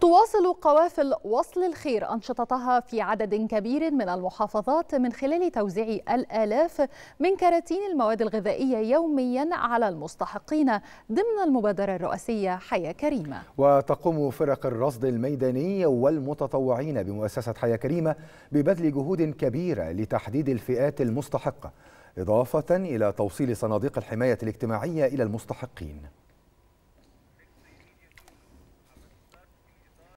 تواصل قوافل وصل الخير أنشطتها في عدد كبير من المحافظات من خلال توزيع الآلاف من كراتين المواد الغذائية يوميا على المستحقين ضمن المبادرة الرئاسية حياة كريمة وتقوم فرق الرصد الميداني والمتطوعين بمؤسسة حياة كريمة ببذل جهود كبيرة لتحديد الفئات المستحقة إضافة إلى توصيل صناديق الحماية الاجتماعية إلى المستحقين